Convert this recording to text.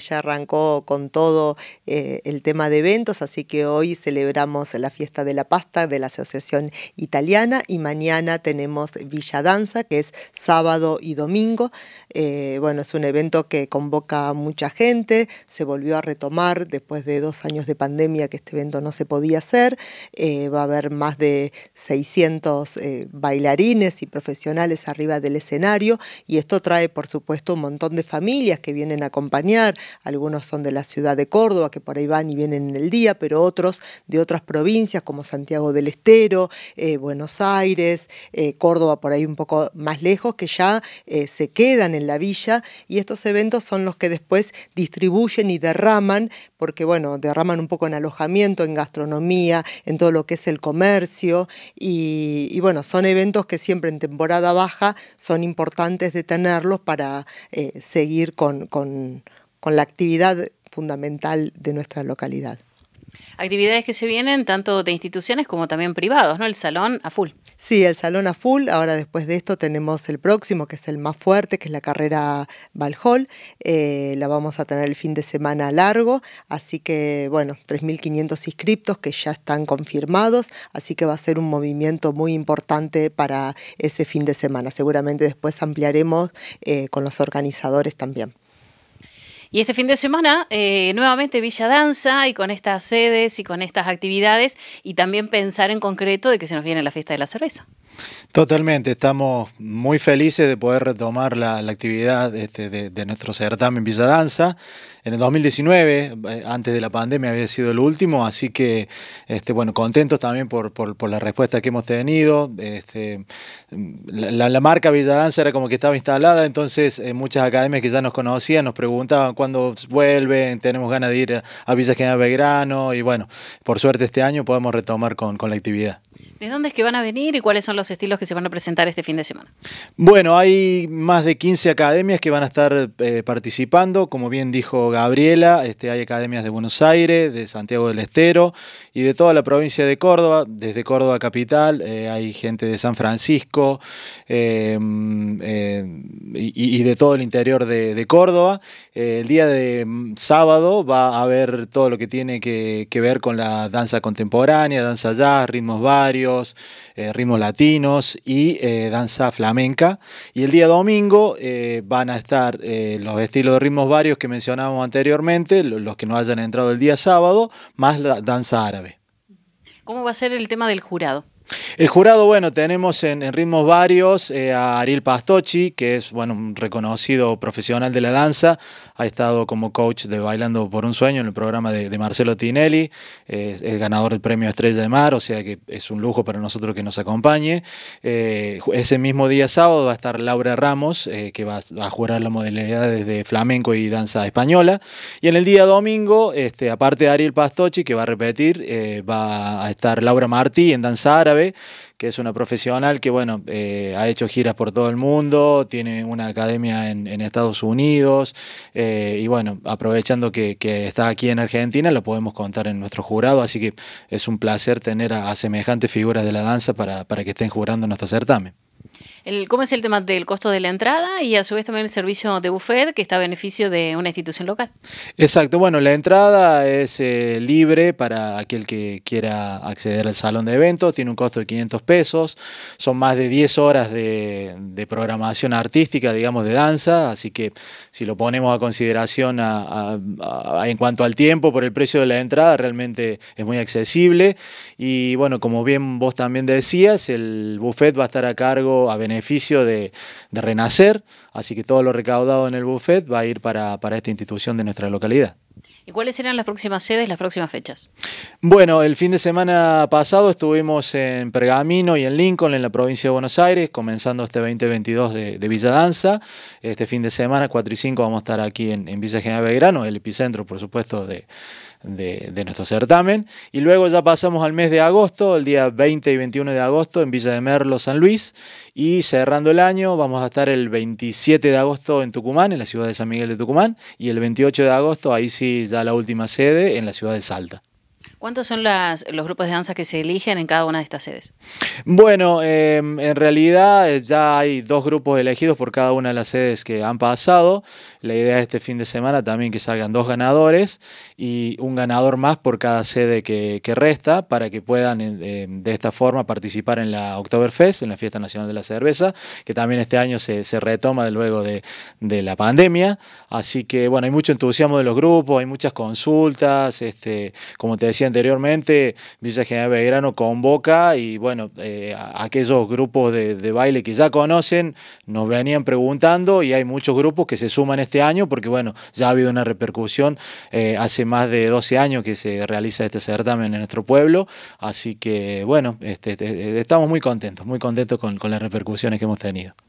Ya arrancó con todo eh, el tema de eventos, así que hoy celebramos la fiesta de la pasta de la Asociación Italiana y mañana tenemos Villa Danza, que es sábado y domingo. Eh, bueno, es un evento que convoca a mucha gente, se volvió a retomar después de dos años de pandemia que este evento no se podía hacer. Eh, va a haber más de 600 bailarines y profesionales arriba del escenario y esto trae, por supuesto, un montón de familias que vienen a acompañar algunos son de la ciudad de Córdoba, que por ahí van y vienen en el día, pero otros de otras provincias como Santiago del Estero, eh, Buenos Aires, eh, Córdoba por ahí un poco más lejos, que ya eh, se quedan en la villa y estos eventos son los que después distribuyen y derraman, porque bueno, derraman un poco en alojamiento, en gastronomía, en todo lo que es el comercio y, bueno, son eventos que siempre en temporada baja son importantes de tenerlos para seguir con con la actividad fundamental de nuestra localidad. Actividades que se vienen tanto de instituciones como también privados, ¿no? El salón a full. Sí, el salón a full. Ahora después de esto tenemos el próximo, que es el más fuerte, que es la carrera Valhall. Eh, la vamos a tener el fin de semana largo, así que bueno, 3.500 inscriptos que ya están confirmados, así que va a ser un movimiento muy importante para ese fin de semana. Seguramente después ampliaremos eh, con los organizadores también. Y este fin de semana, eh, nuevamente Villa Danza y con estas sedes y con estas actividades y también pensar en concreto de que se nos viene la fiesta de la cerveza. Totalmente, estamos muy felices de poder retomar la, actividad este, de, nuestro certamen Villa Danza. En el 2019, eh, antes de la pandemia, había sido el último, así que, este, bueno, contentos también por, la respuesta que hemos tenido. Este, la, marca Villa Danza era como que estaba instalada, entonces eh, muchas academias que ya nos conocían nos preguntaban cuándo vuelven, tenemos ganas de ir a, a Villa General Belgrano, y bueno, por suerte este año podemos retomar con, con la actividad. ¿De dónde es que van a venir y cuáles son los estilos que se van a presentar este fin de semana? Bueno, hay más de 15 academias que van a estar eh, participando. Como bien dijo Gabriela, este, hay academias de Buenos Aires, de Santiago del Estero y de toda la provincia de Córdoba. Desde Córdoba Capital eh, hay gente de San Francisco em, eh, y, de todo el interior de, Córdoba. el día de mm, sábado va a haber todo lo que tiene que ver con la danza contemporánea, danza jazz, ritmos varios eh, ritmos latinos y eh, danza flamenca. Y el día domingo eh, van a estar los estilos de ritmos varios que mencionábamos anteriormente, los que no hayan entrado el día sábado, más la danza árabe. ¿Cómo va a ser el tema del jurado? El jurado, bueno, tenemos en, ritmos varios eh, a Ariel Pastochi, que es bueno, un reconocido profesional de la danza, ha estado como coach de Bailando por un Sueño en el programa de, Marcelo Tinelli, eh, es ganador del premio Estrella de Mar, o sea que es un lujo para nosotros que nos acompañe. Eh, ese mismo día sábado va a estar Laura Ramos, que va, a jurar la modalidad de flamenco y danza española. Y en el día domingo, este, aparte de Ariel Pastochi, que va a repetir, va a estar Laura Martí en danza árabe, que es una profesional que, bueno, eh, ha hecho giras por todo el mundo, tiene una academia en, Estados Unidos eh, y, bueno, aprovechando que, está aquí en Argentina, lo podemos contar en nuestro jurado, así que es un placer tener a, semejantes figuras de la danza para, para que estén jurando nuestro certamen cómo es el tema del costo de la entrada y a su vez también el servicio de buffet que está a beneficio de una institución local. Exacto, bueno, la entrada es eh, libre para aquel que quiera acceder al salón de eventos, tiene un costo de 500 pesos, son más de 10 horas de, programación artística, digamos, de danza, así que si lo ponemos a consideración en cuanto al tiempo por el precio de la entrada, realmente es muy accesible y bueno, como bien vos también decías, el buffet va a estar a cargo, a beneficio beneficio de, renacer, así que todo lo recaudado en el buffet va a ir para, esta institución de nuestra localidad. ¿Y cuáles serán las próximas sedes, las próximas fechas? Bueno, el fin de semana pasado estuvimos en Pergamino y en Lincoln, en la provincia de Buenos Aires, comenzando este 2022 de, de Villadanza. Este fin de semana, 4 y 5, vamos a estar aquí en, en Villa General Belgrano, el epicentro, por supuesto, de, de, nuestro certamen. Y luego ya pasamos al mes de agosto, el día 20 y 21 de agosto en Villa de Merlo, San Luis. Y cerrando el año vamos a estar el 27 de agosto en Tucumán, en la ciudad de San Miguel de Tucumán. Y el 28 de agosto, ahí sí, ya la última sede en la ciudad de Salta. ¿Cuántos son las, los grupos de danza que se eligen en cada una de estas sedes? Bueno, em, en realidad eh, ya hay dos grupos elegidos por cada una de las sedes que han pasado. La idea de este fin de semana también que salgan dos ganadores y un ganador más por cada sede que, resta para que puedan eh, em, de esta forma participar en la Oktoberfest, en la Fiesta Nacional de la Cerveza, que también este año se, retoma luego de, de, la pandemia. Así que bueno, hay mucho entusiasmo de los grupos, hay muchas consultas, este, como te decía, anteriormente, Villa General Belgrano convoca y bueno, eh, aquellos grupos de, baile que ya conocen nos venían preguntando y hay muchos grupos que se suman este año porque bueno, ya ha habido una repercusión, eh, hace más de 12 años que se realiza este certamen en nuestro pueblo, así que bueno, este, este, estamos muy contentos, muy contentos con las repercusiones que hemos tenido.